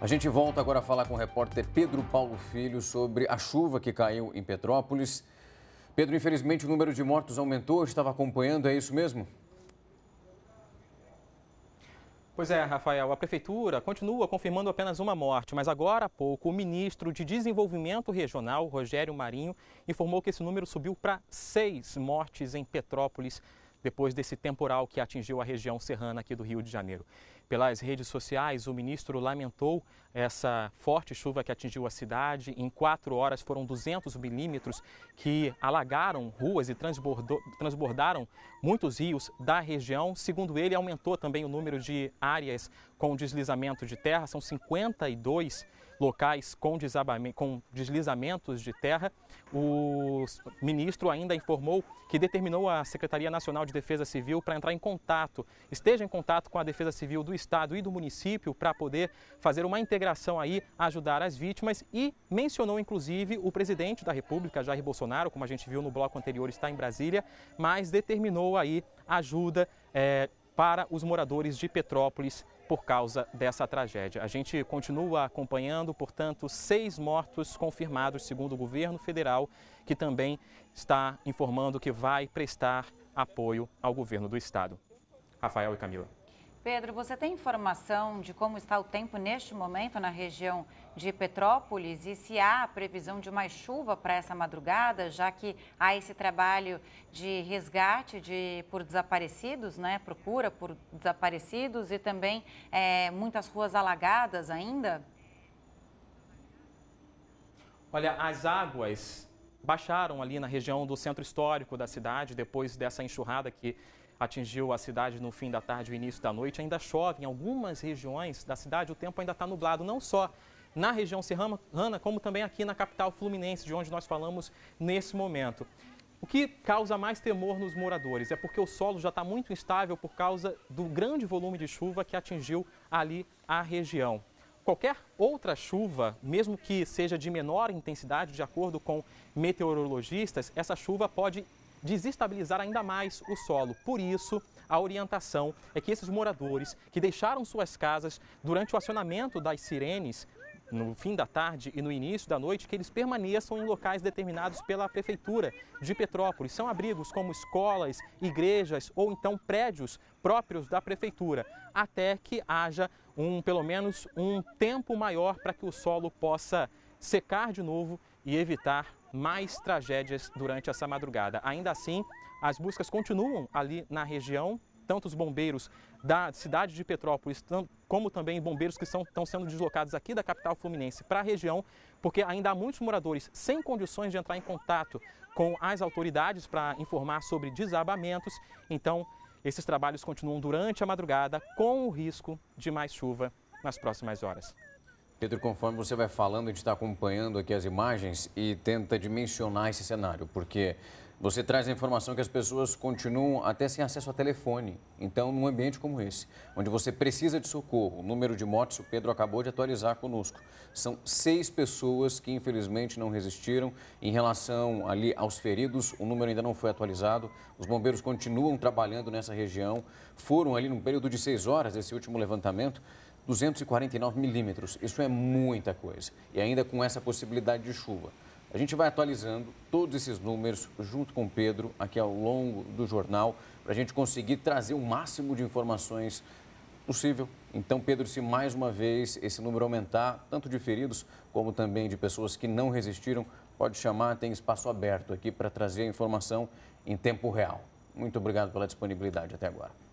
A gente volta agora a falar com o repórter Pedro Paulo Filho sobre a chuva que caiu em Petrópolis. Pedro, infelizmente o número de mortos aumentou, estava acompanhando, é isso mesmo? Pois é, Rafael, a Prefeitura continua confirmando apenas uma morte, mas agora há pouco o ministro de Desenvolvimento Regional, Rogério Marinho, informou que esse número subiu para seis mortes em Petrópolis depois desse temporal que atingiu a região serrana aqui do Rio de Janeiro. Pelas redes sociais, o ministro lamentou essa forte chuva que atingiu a cidade. Em quatro horas foram 200 milímetros que alagaram ruas e transbordaram muitos rios da região. Segundo ele, aumentou também o número de áreas com deslizamento de terra, são 52 milímetros locais com, com deslizamentos de terra. O ministro ainda informou que determinou a Secretaria Nacional de Defesa Civil para entrar em contato, esteja em contato com a Defesa Civil do Estado e do município para poder fazer uma integração aí, ajudar as vítimas e mencionou inclusive o presidente da República, Jair Bolsonaro, como a gente viu no bloco anterior, está em Brasília, mas determinou aí ajuda. É, para os moradores de Petrópolis por causa dessa tragédia. A gente continua acompanhando, portanto, seis mortos confirmados, segundo o governo federal, que também está informando que vai prestar apoio ao governo do estado. Rafael e Camila. Pedro, você tem informação de como está o tempo neste momento na região de Petrópolis e se há previsão de mais chuva para essa madrugada, já que há esse trabalho de resgate de, por desaparecidos, né, procura por desaparecidos e também é, muitas ruas alagadas ainda? Olha, as águas baixaram ali na região do centro histórico da cidade depois dessa enxurrada que atingiu a cidade no fim da tarde e início da noite. Ainda chove em algumas regiões da cidade, o tempo ainda está nublado, não só na região serrana, como também aqui na capital fluminense, de onde nós falamos nesse momento. O que causa mais temor nos moradores é porque o solo já está muito instável por causa do grande volume de chuva que atingiu ali a região. Qualquer outra chuva, mesmo que seja de menor intensidade, de acordo com meteorologistas, essa chuva pode desestabilizar ainda mais o solo. Por isso, a orientação é que esses moradores que deixaram suas casas durante o acionamento das sirenes no fim da tarde e no início da noite que eles permaneçam em locais determinados pela prefeitura de Petrópolis. São abrigos como escolas, igrejas ou então prédios próprios da prefeitura, até que haja um pelo menos um tempo maior para que o solo possa secar de novo e evitar mais tragédias durante essa madrugada. Ainda assim, as buscas continuam ali na região, tanto os bombeiros da cidade de Petrópolis, como também bombeiros que são, estão sendo deslocados aqui da capital fluminense para a região, porque ainda há muitos moradores sem condições de entrar em contato com as autoridades para informar sobre desabamentos. Então, esses trabalhos continuam durante a madrugada, com o risco de mais chuva nas próximas horas. Pedro, conforme você vai falando, a gente está acompanhando aqui as imagens e tenta dimensionar esse cenário, porque você traz a informação que as pessoas continuam até sem acesso a telefone. Então, num ambiente como esse, onde você precisa de socorro, o número de mortes, o Pedro acabou de atualizar conosco. São seis pessoas que infelizmente não resistiram. Em relação ali aos feridos, o número ainda não foi atualizado. Os bombeiros continuam trabalhando nessa região. Foram ali num período de seis horas, esse último levantamento. 249 milímetros. Isso é muita coisa. E ainda com essa possibilidade de chuva. A gente vai atualizando todos esses números junto com o Pedro aqui ao longo do jornal, para a gente conseguir trazer o máximo de informações possível. Então, Pedro, se mais uma vez esse número aumentar, tanto de feridos como também de pessoas que não resistiram, pode chamar, tem espaço aberto aqui para trazer a informação em tempo real. Muito obrigado pela disponibilidade até agora.